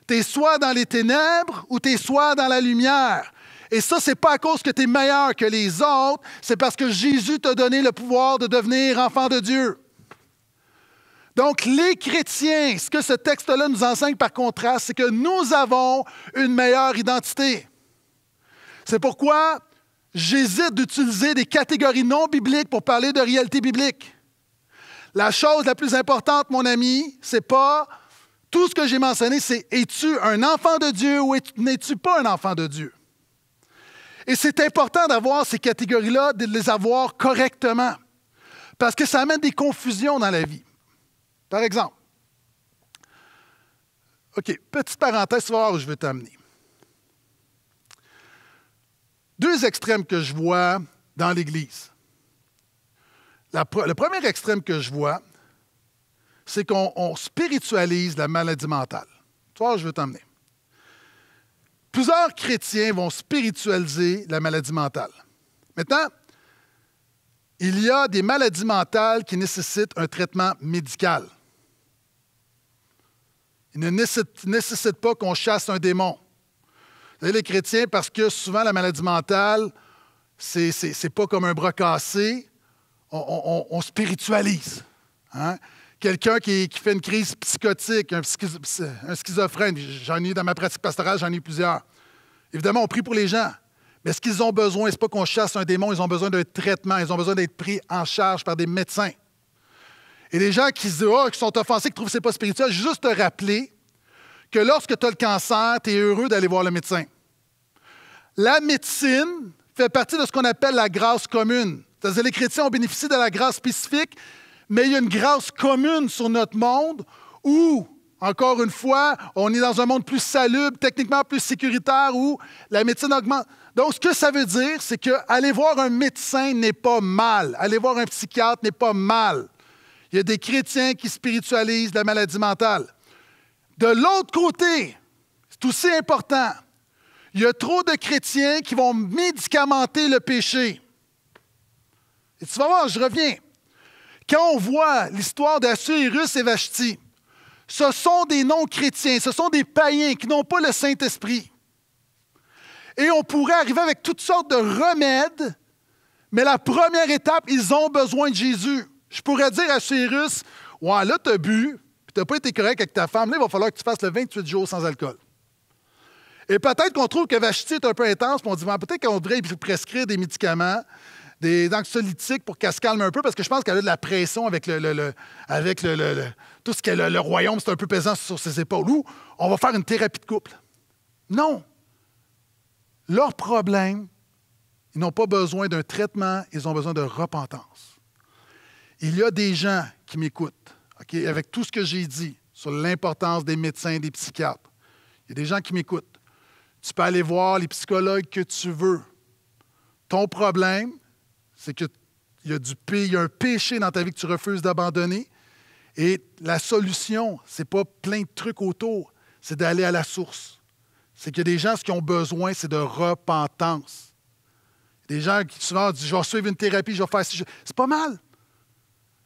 Tu es soit dans les ténèbres ou tu es soit dans la lumière. Et ça, c'est pas à cause que tu es meilleur que les autres, c'est parce que Jésus t'a donné le pouvoir de devenir enfant de Dieu. Donc, les chrétiens, ce que ce texte-là nous enseigne par contraste, c'est que nous avons une meilleure identité. C'est pourquoi j'hésite d'utiliser des catégories non bibliques pour parler de réalité biblique. La chose la plus importante, mon ami, c'est pas tout ce que j'ai mentionné, c'est es-tu un enfant de Dieu ou n'es-tu pas un enfant de Dieu? Et c'est important d'avoir ces catégories-là, de les avoir correctement, parce que ça amène des confusions dans la vie. Par exemple, OK, petite parenthèse, tu vas où je veux t'amener. Deux extrêmes que je vois dans l'Église. le premier extrême que je vois, c'est qu'on spiritualise la maladie mentale. Tu vois où je veux t'amener. Plusieurs chrétiens vont spiritualiser la maladie mentale. Maintenant, il y a des maladies mentales qui nécessitent un traitement médical. Il ne nécessite pas qu'on chasse un démon. Vous savez, les chrétiens, parce que souvent la maladie mentale, c'est pas comme un bras cassé, on, spiritualise. Hein? Quelqu'un qui, fait une crise psychotique, un, schizophrène, j'en ai dans ma pratique pastorale, j'en ai plusieurs. Évidemment, on prie pour les gens. Mais ce qu'ils ont besoin, n'est pas qu'on chasse un démon, ils ont besoin d'un traitement, ils ont besoin d'être pris en charge par des médecins. Et les gens qui se disent, ah, qui sont offensés, qui trouvent que ce n'est pas spirituel, juste te rappeler que lorsque tu as le cancer, tu es heureux d'aller voir le médecin. La médecine fait partie de ce qu'on appelle la grâce commune. C'est-à-dire les chrétiens ont bénéficié de la grâce spécifique, mais il y a une grâce commune sur notre monde où, encore une fois, on est dans un monde plus salubre, techniquement plus sécuritaire, où la médecine augmente. Donc, ce que ça veut dire, c'est que voir un médecin n'est pas mal. Aller voir un psychiatre n'est pas mal. Il y a des chrétiens qui spiritualisent la maladie mentale. De l'autre côté, c'est aussi important, il y a trop de chrétiens qui vont médicamenter le péché. Et tu vas voir, je reviens. Quand on voit l'histoire d'Assyrus et Vachti, ce sont des non-chrétiens, ce sont des païens qui n'ont pas le Saint-Esprit. Et on pourrait arriver avec toutes sortes de remèdes, mais la première étape, ils ont besoin de Jésus. Je pourrais dire à Cyrus, ouais, là, as bu, puis n'as pas été correct avec ta femme, là, il va falloir que tu fasses le 28 jours sans alcool. Et peut-être qu'on trouve que Vachti est un peu intense, puis on dit, peut-être qu'on devrait prescrire des médicaments, des anxiolytiques pour qu'elle se calme un peu, parce que je pense qu'elle a de la pression avec le, tout ce que le, royaume, c'est un peu pesant sur ses épaules. Ou on va faire une thérapie de couple. Non. Leur problème, ils n'ont pas besoin d'un traitement, ils ont besoin de repentance. Il y a des gens qui m'écoutent, avec tout ce que j'ai dit sur l'importance des médecins, des psychiatres. Il y a des gens qui m'écoutent. Tu peux aller voir les psychologues que tu veux. Ton problème, c'est qu'il y, a du, un péché dans ta vie que tu refuses d'abandonner. Et la solution, c'est pas plein de trucs autour, c'est d'aller à la source. C'est que des gens, ce qu'ils ont besoin, c'est de repentance. Des gens qui souvent disent, je vais suivre une thérapie, je vais faire... C'est pas mal.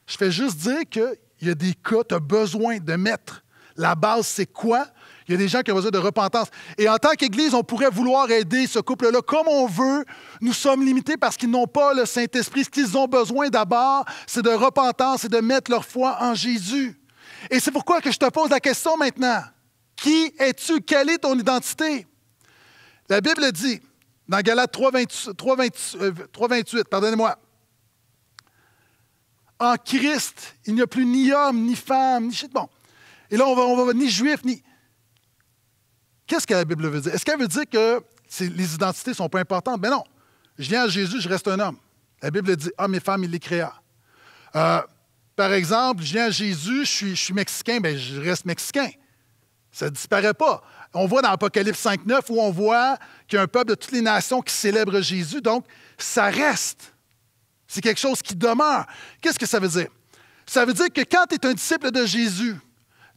Je fais juste dire qu'il y a des cas, tu as besoin de mettre la base, c'est quoi? Il y a des gens qui ont besoin de repentance. Et en tant qu'Église, on pourrait vouloir aider ce couple-là comme on veut. Nous sommes limités parce qu'ils n'ont pas le Saint-Esprit. Ce qu'ils ont besoin d'abord, c'est de repentance et de mettre leur foi en Jésus. Et c'est pourquoi que je te pose la question maintenant. Qui es-tu? Quelle est ton identité? La Bible dit, dans Galates 3, euh, pardonnez-moi, en Christ, il n'y a plus ni homme, ni femme, ni shit. Bon. Et là, on va, on ni juif, ni. Qu'est-ce que la Bible veut dire? Est-ce qu'elle veut dire que les identités ne sont pas importantes? Mais ben non. Je viens à Jésus, je reste un homme. La Bible dit homme et femme, il les créa. Euh, par exemple, je viens à Jésus, je suis, mexicain, mais ben, je reste mexicain. Ça ne disparaît pas. On voit dans Apocalypse 5.9 où on voit qu'il y a un peuple de toutes les nations qui célèbre Jésus, donc ça reste. C'est quelque chose qui demeure. Qu'est-ce que ça veut dire? Ça veut dire que quand tu es un disciple de Jésus,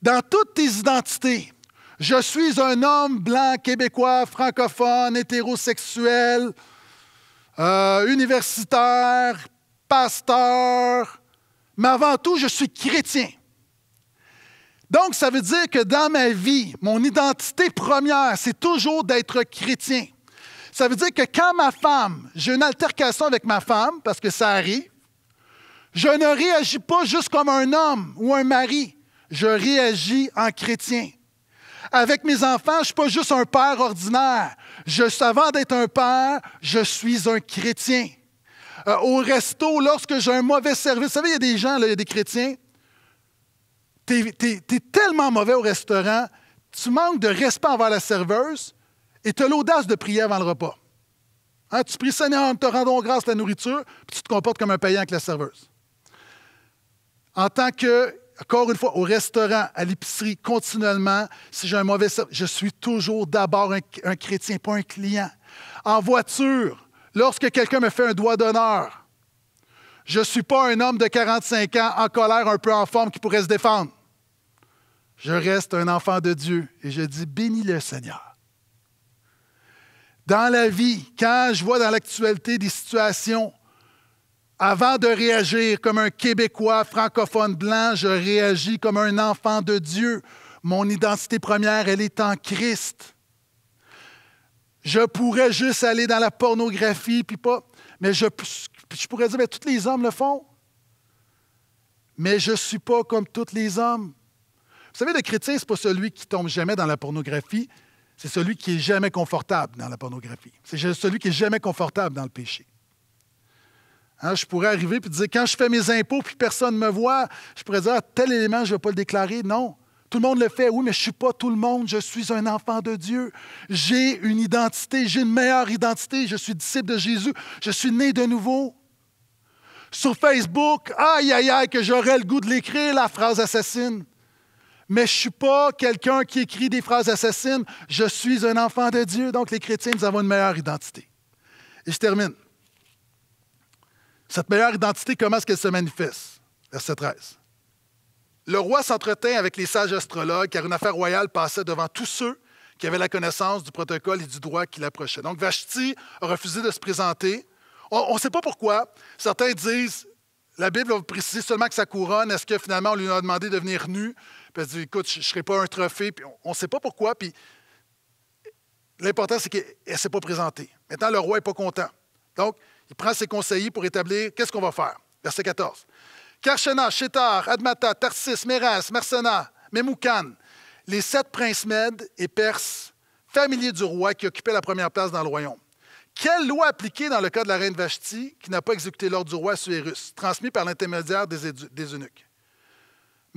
dans toutes tes identités, je suis un homme blanc, québécois, francophone, hétérosexuel, euh, universitaire, pasteur, mais avant tout, je suis chrétien. Donc, ça veut dire que dans ma vie, mon identité première, c'est toujours d'être chrétien. Ça veut dire que quand ma femme, j'ai une altercation avec ma femme, parce que ça arrive, je ne réagis pas juste comme un homme ou un mari. Je réagis en chrétien. Avec mes enfants, je ne suis pas juste un père ordinaire. Je, avant d'être un père, je suis un chrétien. Euh, au resto, lorsque j'ai un mauvais service, vous savez, il y a des gens, il y a des chrétiens, tu es tellement mauvais au restaurant, tu manques de respect envers la serveuse, et tu as l'audace de prier avant le repas. Hein, tu pries Seigneur, nous te rendons grâce la nourriture, puis tu te comportes comme un payant avec la serveuse. En tant que, encore une fois, au restaurant, à l'épicerie, continuellement, si j'ai un mauvais je suis toujours d'abord un, un chrétien, pas un client. En voiture, lorsque quelqu'un me fait un doigt d'honneur, je ne suis pas un homme de 45 ans en colère, un peu en forme, qui pourrait se défendre. Je reste un enfant de Dieu et je dis, bénis le Seigneur dans la vie, quand je vois dans l'actualité des situations, avant de réagir comme un Québécois francophone blanc, je réagis comme un enfant de Dieu. Mon identité première, elle est en Christ. Je pourrais juste aller dans la pornographie, puis pas. Mais je, pourrais dire, mais tous les hommes le font. Mais je ne suis pas comme tous les hommes. Vous savez, le chrétien, ce n'est pas celui qui tombe jamais dans la pornographie, c'est celui qui est jamais confortable dans la pornographie. C'est celui qui est jamais confortable dans le péché. Hein, je pourrais arriver et dire, quand je fais mes impôts puis personne ne me voit, je pourrais dire, ah, tel élément, je ne vais pas le déclarer. Non. Tout le monde le fait, oui, mais je ne suis pas tout le monde. Je suis un enfant de Dieu. J'ai une identité, j'ai une meilleure identité. Je suis disciple de Jésus. Je suis né de nouveau. Sur Facebook, aïe, aïe, aïe, que j'aurais le goût de l'écrire, la phrase assassine. Mais je ne suis pas quelqu'un qui écrit des phrases assassines. Je suis un enfant de Dieu. Donc, les chrétiens, nous avons une meilleure identité. Et je termine. Cette meilleure identité, comment est-ce qu'elle se manifeste? Verset 13. Le roi s'entretint avec les sages astrologues, car une affaire royale passait devant tous ceux qui avaient la connaissance du protocole et du droit qui l'approchait. Donc, Vachti a refusé de se présenter. On ne sait pas pourquoi. Certains disent la Bible va préciser seulement que sa couronne, est-ce que finalement on lui a demandé de venir nu? Parce dit, écoute, je ne serai pas un trophée, puis on ne sait pas pourquoi. Puis l'important, c'est qu'elle ne s'est pas présentée. Maintenant, le roi n'est pas content. Donc, il prend ses conseillers pour établir qu'est-ce qu'on va faire. Verset 14. Karchena, Chetar, Admata, Tarsis, Meras, Mersena, Memoukan, les sept princes Mèdes et Perses, familiers du roi qui occupaient la première place dans le royaume. Quelle loi appliquer dans le cas de la reine Vashti qui n'a pas exécuté l'ordre du roi Suérus, transmis par l'intermédiaire des, des eunuques?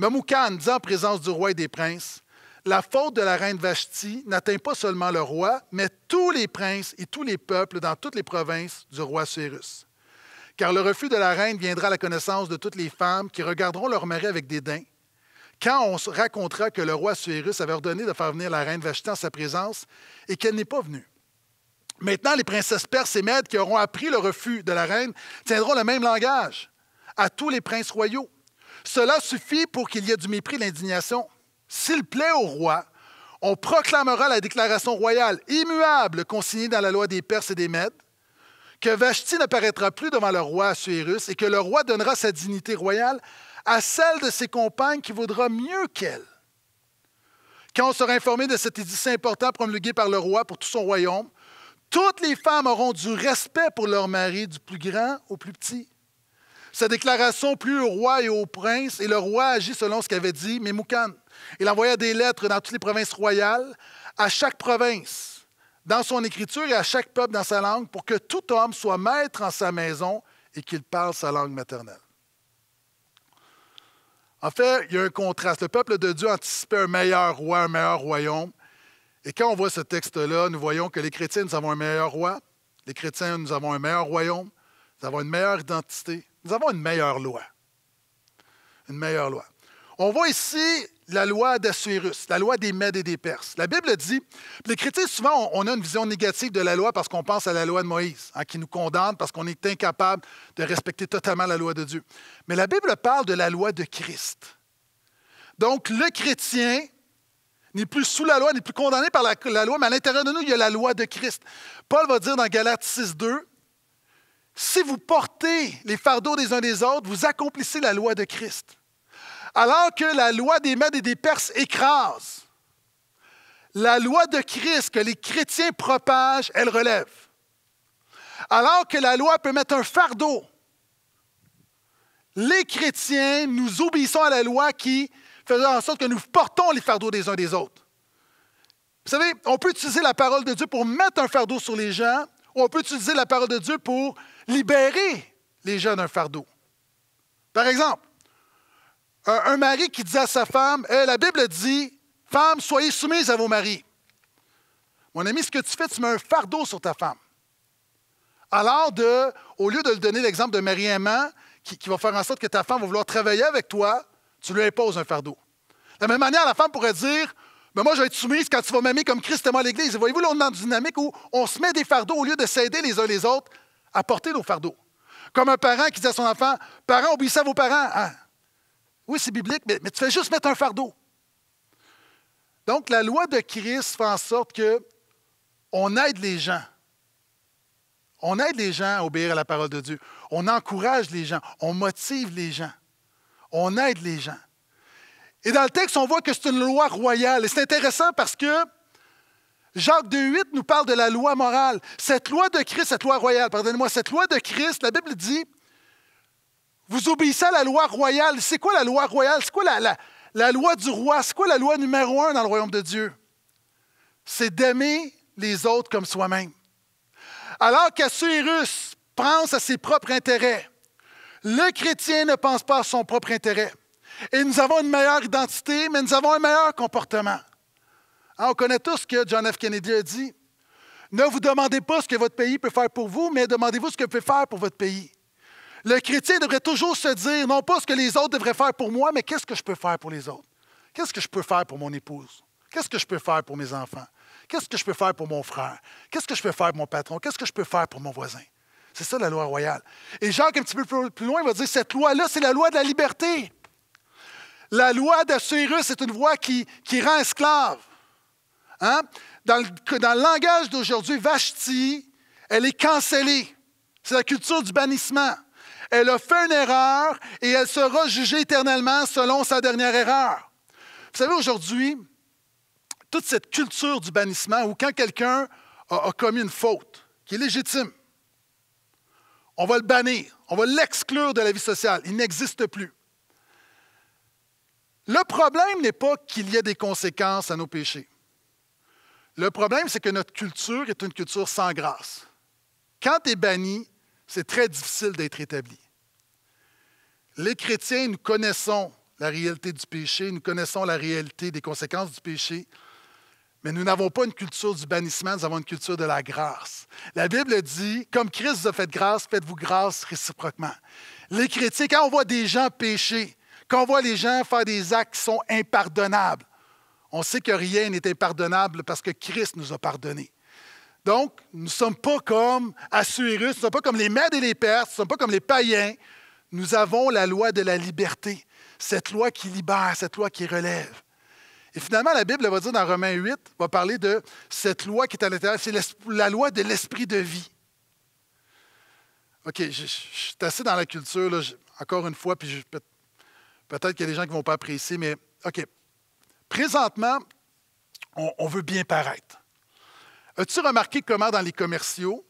« Mamoukane, dit en présence du roi et des princes, la faute de la reine Vashti n'atteint pas seulement le roi, mais tous les princes et tous les peuples dans toutes les provinces du roi Cyrus. Car le refus de la reine viendra à la connaissance de toutes les femmes qui regarderont leur mari avec dédain. Quand on se racontera que le roi Cyrus avait ordonné de faire venir la reine Vashti en sa présence et qu'elle n'est pas venue. Maintenant, les princesses perses et mèdes qui auront appris le refus de la reine tiendront le même langage à tous les princes royaux cela suffit pour qu'il y ait du mépris et de l'indignation. S'il plaît au roi, on proclamera la déclaration royale immuable consignée dans la loi des Perses et des Mèdes, que Vashti ne paraîtra plus devant le roi Assuérus et que le roi donnera sa dignité royale à celle de ses compagnes qui vaudra mieux qu'elle. Quand on sera informé de cet édit important promulgué par le roi pour tout son royaume, toutes les femmes auront du respect pour leur mari, du plus grand au plus petit. Sa déclaration plut au roi et au prince, et le roi agit selon ce qu'avait dit Memoukan. Il envoya des lettres dans toutes les provinces royales, à chaque province, dans son écriture et à chaque peuple dans sa langue, pour que tout homme soit maître en sa maison et qu'il parle sa langue maternelle. En fait, il y a un contraste. Le peuple de Dieu anticipait un meilleur roi, un meilleur royaume. Et quand on voit ce texte-là, nous voyons que les chrétiens, nous avons un meilleur roi. Les chrétiens, nous avons un meilleur royaume. Nous avons une meilleure identité. Nous avons une meilleure loi. Une meilleure loi. On voit ici la loi d'Assyrus, la loi des Mèdes et des Perses. La Bible dit, les chrétiens, souvent, on a une vision négative de la loi parce qu'on pense à la loi de Moïse, hein, qui nous condamne parce qu'on est incapable de respecter totalement la loi de Dieu. Mais la Bible parle de la loi de Christ. Donc, le chrétien n'est plus sous la loi, n'est plus condamné par la, loi, mais à l'intérieur de nous, il y a la loi de Christ. Paul va dire dans Galates 6, 2, si vous portez les fardeaux des uns des autres, vous accomplissez la loi de Christ. Alors que la loi des Mèdes et des Perses écrase, la loi de Christ que les chrétiens propagent, elle relève. Alors que la loi peut mettre un fardeau, les chrétiens, nous obéissons à la loi qui fait en sorte que nous portons les fardeaux des uns des autres. Vous savez, on peut utiliser la parole de Dieu pour mettre un fardeau sur les gens, ou on peut utiliser la parole de Dieu pour libérer les jeunes d'un fardeau. Par exemple, un, mari qui dit à sa femme, eh, la Bible dit, Femme, soyez soumise à vos maris. Mon ami, ce que tu fais, tu mets un fardeau sur ta femme. Alors, de, au lieu de lui donner l'exemple de marie aimant, qui, qui va faire en sorte que ta femme va vouloir travailler avec toi, tu lui imposes un fardeau. De la même manière, la femme pourrait dire mais ben moi, je vais être soumise quand tu vas m'aimer comme Christ aimant l'Église. voyez-vous, là, on est dans une dynamique où on se met des fardeaux au lieu de s'aider les uns les autres à nos fardeaux. Comme un parent qui dit à son enfant Parents, obéissez à vos parents. Ah. Oui, c'est biblique, mais, mais tu fais juste mettre un fardeau. Donc, la loi de Christ fait en sorte que on aide les gens. On aide les gens à obéir à la parole de Dieu. On encourage les gens. On motive les gens. On aide les gens. Et dans le texte, on voit que c'est une loi royale. Et c'est intéressant parce que Jacques 2,8 nous parle de la loi morale. Cette loi de Christ, cette loi royale, pardonnez-moi, cette loi de Christ, la Bible dit, vous obéissez à la loi royale. C'est quoi la loi royale? C'est quoi la, loi du roi? C'est quoi la loi numéro un dans le royaume de Dieu? C'est d'aimer les autres comme soi-même. Alors qu'Assuérus pense à ses propres intérêts, le chrétien ne pense pas à son propre intérêt. Et nous avons une meilleure identité, mais nous avons un meilleur comportement. Ah, on connaît tous ce que John F. Kennedy a dit. Ne vous demandez pas ce que votre pays peut faire pour vous, mais demandez-vous ce que vous pouvez faire pour votre pays. Le chrétien devrait toujours se dire, non pas ce que les autres devraient faire pour moi, mais qu'est-ce que je peux faire pour les autres? Qu'est-ce que je peux faire pour mon épouse? Qu'est-ce que je peux faire pour mes enfants? Qu'est-ce que je peux faire pour mon frère? Qu'est-ce que je peux faire pour mon patron? Qu'est-ce que je peux faire pour mon voisin? C'est ça la loi royale. Et Jacques, un petit peu plus loin, va dire, cette loi-là, c'est la loi de la liberté. La loi d'Assyrus, c'est une loi qui, qui rend esclave. Hein? Dans, le, dans langage d'aujourd'hui, Vashti, elle est cancellée. C'est la culture du bannissement. Elle a fait une erreur et elle sera jugée éternellement selon sa dernière erreur. Vous savez, aujourd'hui, toute cette culture du bannissement où quand quelqu'un a commis une faute qui est légitime, on va le bannir, on va l'exclure de la vie sociale, il n'existe plus. Le problème n'est pas qu'il y ait des conséquences à nos péchés. Le problème, c'est que notre culture est une culture sans grâce. Quand tu es banni, c'est très difficile d'être établi. Les chrétiens, nous connaissons la réalité du péché, nous connaissons la réalité des conséquences du péché, mais nous n'avons pas une culture du bannissement, nous avons une culture de la grâce. La Bible dit, comme Christ vous a fait grâce, faites-vous grâce réciproquement. Les chrétiens, quand on voit des gens pécher, quand on voit les gens faire des actes qui sont impardonnables, on sait que rien n'est impardonnable parce que Christ nous a pardonnés. Donc, nous ne sommes pas comme Assyrus, nous ne sommes pas comme les Mèdes et les Perses, nous ne sommes pas comme les païens. Nous avons la loi de la liberté, cette loi qui libère, cette loi qui relève. Et finalement, la Bible va dire dans Romains 8, va parler de cette loi qui est à l'intérieur, c'est la loi de l'esprit de vie. OK, je, suis assez dans la culture, encore une fois, puis peut-être qu'il y a des gens qui ne vont pas apprécier, mais OK, Présentement, on, veut bien paraître. As-tu remarqué comment dans les commerciaux,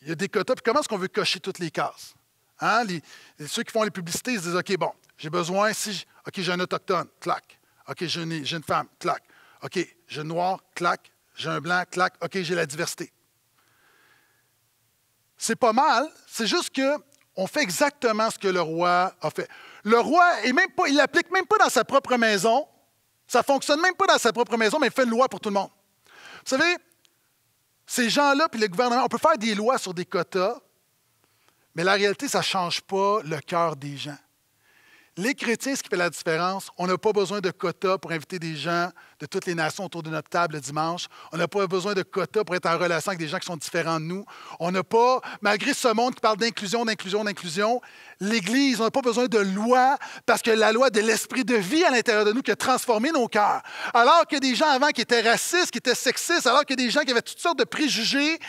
il y a des quotas, comment est-ce qu'on veut cocher toutes les cases? Hein? ceux qui font les publicités, ils se disent, OK, bon, j'ai besoin, si, OK, j'ai un autochtone, clac. OK, j'ai une, femme, clac. OK, j'ai un noir, clac. J'ai un blanc, clac. OK, j'ai la diversité. C'est pas mal, c'est juste que on fait exactement ce que le roi a fait. Le roi, est même il l'applique même pas dans sa propre maison, ça ne fonctionne même pas dans sa propre maison, mais fait une loi pour tout le monde. Vous savez, ces gens-là, puis le gouvernement, on peut faire des lois sur des quotas, mais la réalité, ça ne change pas le cœur des gens. Les chrétiens, ce qui fait la différence, on n'a pas besoin de quotas pour inviter des gens de toutes les nations autour de notre table le dimanche. On n'a pas besoin de quotas pour être en relation avec des gens qui sont différents de nous. On n'a pas, malgré ce monde qui parle d'inclusion, d'inclusion, d'inclusion, l'Église, on n'a pas besoin de loi parce que la loi de l'esprit de vie à l'intérieur de nous qui a transformé nos cœurs. Alors que des gens avant qui étaient racistes, qui étaient sexistes, alors que des gens qui avaient toutes sortes de préjugés,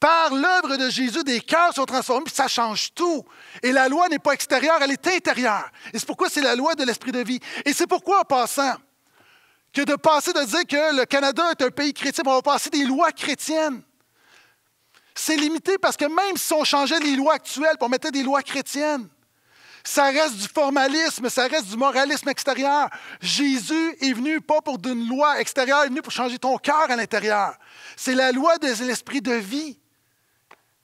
par l'œuvre de Jésus, des cœurs sont transformés, ça change tout. Et la loi n'est pas extérieure, elle est intérieure. Et c'est pourquoi c'est la loi de l'esprit de vie. Et c'est pourquoi, en passant, que de passer de dire que le Canada est un pays chrétien, on va passer des lois chrétiennes. C'est limité parce que même si on changeait les lois actuelles, on mettait des lois chrétiennes, ça reste du formalisme, ça reste du moralisme extérieur. Jésus est venu pas pour d'une loi extérieure, il est venu pour changer ton cœur à l'intérieur. C'est la loi de l'esprit de vie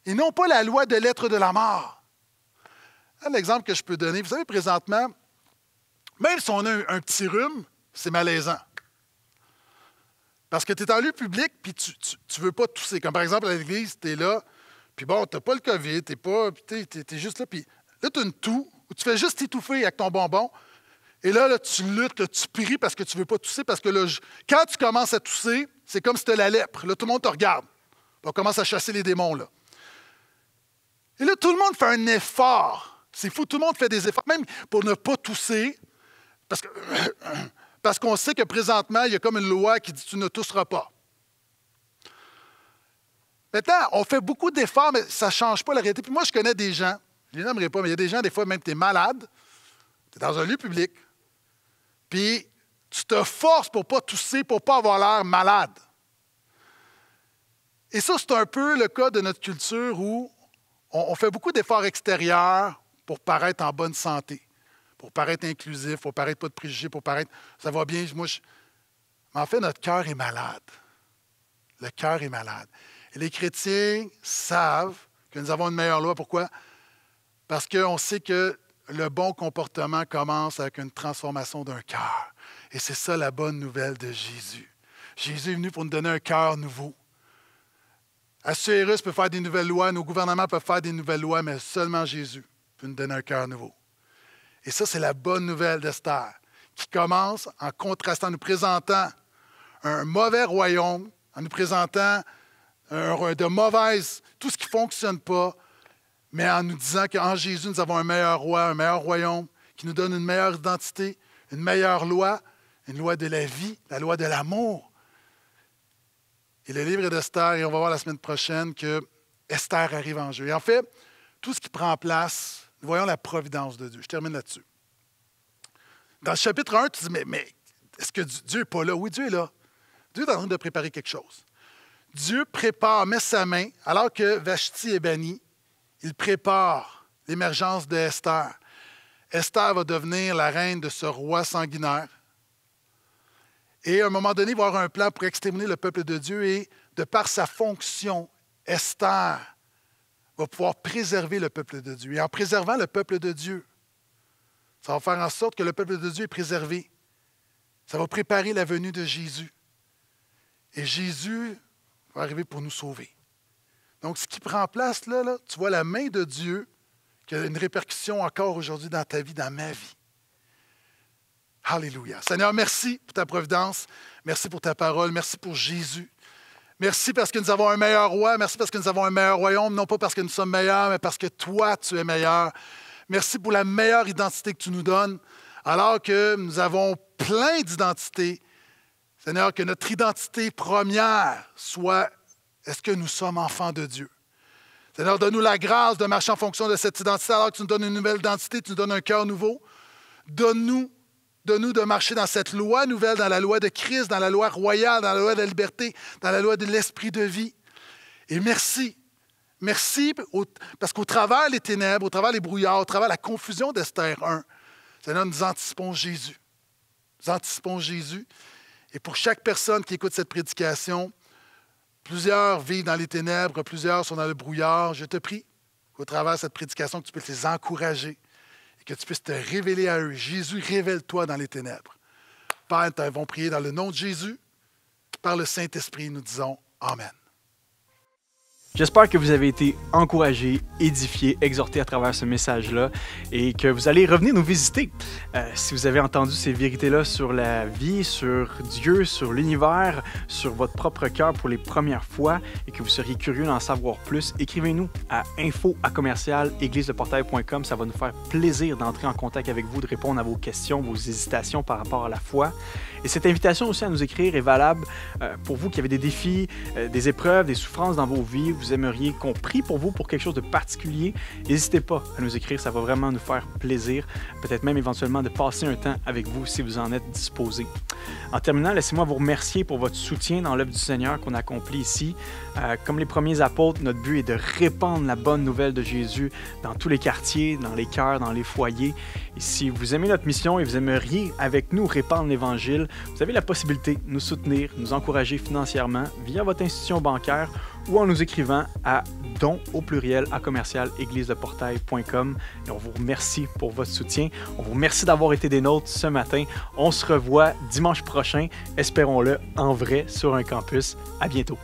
et non pas la loi de l'être de la mort. Un exemple que je peux donner, vous savez, présentement, même si on a un, petit rhume, c'est malaisant. Parce que tu es en lieu public, puis tu ne veux pas tousser. Comme par exemple à l'église, tu es là, puis bon, tu n'as pas le COVID, tu es, es, juste là, puis là, tu as une toux, où tu fais juste étouffer avec ton bonbon, et là, tu luttes, tu pries parce que tu ne veux pas tousser, parce que là, quand tu commences à tousser, c'est comme si tu la lèpre. Là, tout le monde te regarde. On commence à chasser les démons, là. Et là, tout le monde fait un effort. C'est fou, tout le monde fait des efforts, même pour ne pas tousser, parce qu'on sait que présentement, il y a comme une loi qui dit tu ne tousseras pas. Maintenant, on fait beaucoup d'efforts, mais ça ne change pas la réalité. Puis moi, je connais des gens, je ne les nommerai pas, mais il y a des gens, des fois, même tu es malade, tu es dans un lieu public, puis tu te forces pour ne pas tousser, pour ne pas avoir l'air malade. Et ça, c'est un peu le cas de notre culture où on, fait beaucoup d'efforts extérieurs pour paraître en bonne santé, pour paraître inclusif, pour paraître pas de préjugés, pour paraître ça va bien, moi je... Mais en fait, notre cœur est malade. Le cœur est malade. Et les chrétiens savent que nous avons une meilleure loi. Pourquoi? Parce qu'on sait que le bon comportement commence avec une transformation d'un cœur. Et c'est ça la bonne nouvelle de Jésus. Jésus est venu pour nous donner un cœur nouveau. À peut faire des nouvelles lois, nos gouvernements peuvent faire des nouvelles lois, mais seulement Jésus peut nous donner un cœur nouveau. Et ça, c'est la bonne nouvelle d'Esther, qui commence en contrastant, en nous présentant un mauvais royaume, en nous présentant de mauvaises, tout ce qui ne fonctionne pas, mais en nous disant qu'en Jésus, nous avons un meilleur roi, un meilleur royaume, qui nous donne une meilleure identité, une meilleure loi, une loi de la vie, la loi de l'amour. Et le livre d'Esther, et on va voir la semaine prochaine que Esther arrive en jeu. Et en fait, tout ce qui prend place, nous voyons la providence de Dieu. Je termine là-dessus. Dans le chapitre 1, tu dis, mais, est-ce que Dieu n'est pas là? Oui, Dieu est là. Dieu est en train de préparer quelque chose. Dieu prépare, met sa main, alors que Vashti est banni. il prépare l'émergence d'Esther. Esther va devenir la reine de ce roi sanguinaire. Et à un moment donné, il va avoir un plan pour exterminer le peuple de Dieu et, de par sa fonction, Esther va pouvoir préserver le peuple de Dieu. Et en préservant le peuple de Dieu, ça va faire en sorte que le peuple de Dieu est préservé. Ça va préparer la venue de Jésus. Et Jésus va arriver pour nous sauver. Donc, ce qui prend place là, là tu vois la main de Dieu qui a une répercussion encore aujourd'hui dans ta vie, dans ma vie. Alléluia. Seigneur, merci pour ta providence. Merci pour ta parole. Merci pour Jésus. Merci parce que nous avons un meilleur roi. Merci parce que nous avons un meilleur royaume. Non pas parce que nous sommes meilleurs, mais parce que toi, tu es meilleur. Merci pour la meilleure identité que tu nous donnes. Alors que nous avons plein d'identités, Seigneur, que notre identité première soit est-ce que nous sommes enfants de Dieu? Seigneur, donne-nous la grâce de marcher en fonction de cette identité alors que tu nous donnes une nouvelle identité, tu nous donnes un cœur nouveau. Donne-nous de nous de marcher dans cette loi nouvelle, dans la loi de Christ, dans la loi royale, dans la loi de la liberté, dans la loi de l'esprit de vie. Et merci. Merci parce qu'au travers les ténèbres, au travers les brouillards, au travers la confusion d'Esther 1, nous anticipons Jésus. Nous anticipons Jésus. Et pour chaque personne qui écoute cette prédication, plusieurs vivent dans les ténèbres, plusieurs sont dans le brouillard. Je te prie, au travers cette prédication, que tu peux les encourager, que tu puisses te révéler à eux. Jésus, révèle-toi dans les ténèbres. Père, nous t'avons prier dans le nom de Jésus. Par le Saint-Esprit, nous disons Amen. J'espère que vous avez été encouragé, édifié, exhorté à travers ce message-là et que vous allez revenir nous visiter. Euh, si vous avez entendu ces vérités-là sur la vie, sur Dieu, sur l'univers, sur votre propre cœur pour les premières fois et que vous seriez curieux d'en savoir plus, écrivez-nous à info Ça va nous faire plaisir d'entrer en contact avec vous, de répondre à vos questions, vos hésitations par rapport à la foi. Et cette invitation aussi à nous écrire est valable euh, pour vous qui avez des défis, euh, des épreuves, des souffrances dans vos vies. Vous aimeriez qu'on prie pour vous pour quelque chose de particulier. N'hésitez pas à nous écrire, ça va vraiment nous faire plaisir. Peut-être même éventuellement de passer un temps avec vous si vous en êtes disposé. En terminant, laissez-moi vous remercier pour votre soutien dans l'œuvre du Seigneur qu'on accomplit ici. Euh, comme les premiers apôtres, notre but est de répandre la bonne nouvelle de Jésus dans tous les quartiers, dans les cœurs, dans les foyers. si vous aimez notre mission et vous aimeriez avec nous répandre l'Évangile, vous avez la possibilité de nous soutenir, nous encourager financièrement via votre institution bancaire ou en nous écrivant à don au pluriel à commercial égliseleportail.com. Et on vous remercie pour votre soutien. On vous remercie d'avoir été des nôtres ce matin. On se revoit dimanche prochain, espérons-le en vrai sur un campus. À bientôt.